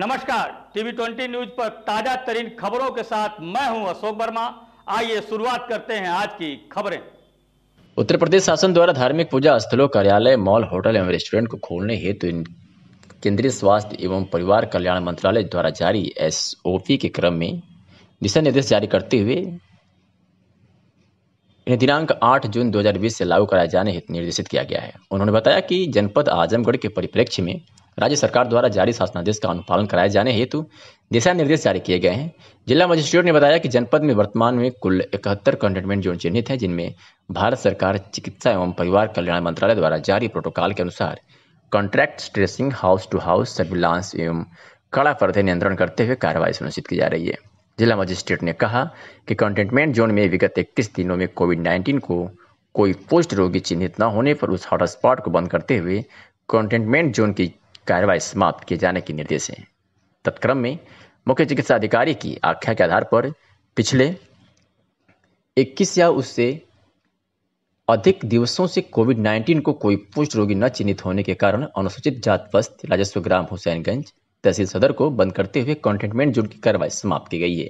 नमस्कार TV twenty news पर ताजा तरीन खबरों के साथ मैं हूं अशोक वर्मा आइए शुरुआत करते हैं आज की खबरें उत्तर प्रदेश शासन द्वारा धार्मिक पूजा स्थलों कार्यालय मॉल होटल एवं रेस्टोरेंट को खोलने हेतु तो केंद्रीय स्वास्थ्य एवं परिवार कल्याण मंत्रालय द्वारा जारी एसओपी के क्रम में दिशा निर्देश जारी करते हुए इन्हें दिनांक 8 जून 2020 से लागू कराए जाने हेतु निर्देशित किया गया है उन्होंने बताया कि जनपद आजमगढ़ के परिप्रेक्ष्य में राज्य सरकार द्वारा जारी शासनादेश का अनुपालन कराए जाने हेतु दिशा निर्देश जारी किए गए हैं जिला मजिस्ट्रेट ने बताया कि जनपद में वर्तमान में कुल इकहत्तर कंटेनमेंट जोन चिन्हित हैं जिनमें भारत सरकार चिकित्सा एवं परिवार कल्याण मंत्रालय द्वारा जारी प्रोटोकॉल के अनुसार contact tracing house to house surveillance एवं कड़ा पर्दे नियंत्रण करते हुए कार्रवाई सुनिश्चित की जा रही है जिला मजिस्ट्रेट ने कहा कि कंटेनमेंट जोन में विगत इक्कीस दिनों में कोविड नाइन्टीन को कोई पोस्ट रोगी चिन्हित न होने पर उस हॉटस्पॉट को बंद करते हुए कंटेनमेंट जोन की कार्रवाई समाप्त किए जाने के निर्देश हैं तत्क्रम में मुख्य चिकित्सा अधिकारी की आख्या के आधार पर पिछले 21 या उससे अधिक दिवसों से कोविड 19 को कोई पुष्ट रोगी न चिन्हित होने के कारण अनुसूचित जात वस्त राजस्व ग्राम हुसैनगंज तहसील सदर को बंद करते हुए कंटेनमेंट जोन की कार्रवाई समाप्त की गई है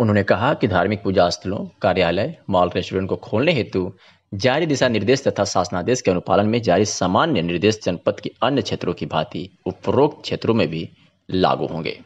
उन्होंने कहा कि धार्मिक पूजा स्थलों कार्यालय मॉल रेस्टोरेंट को खोलने हेतु जारी दिशा निर्देश तथा शासनादेश के अनुपालन में जारी सामान्य निर्देश जनपद के अन्य क्षेत्रों की भांति उपरोक्त क्षेत्रों में भी लागू होंगे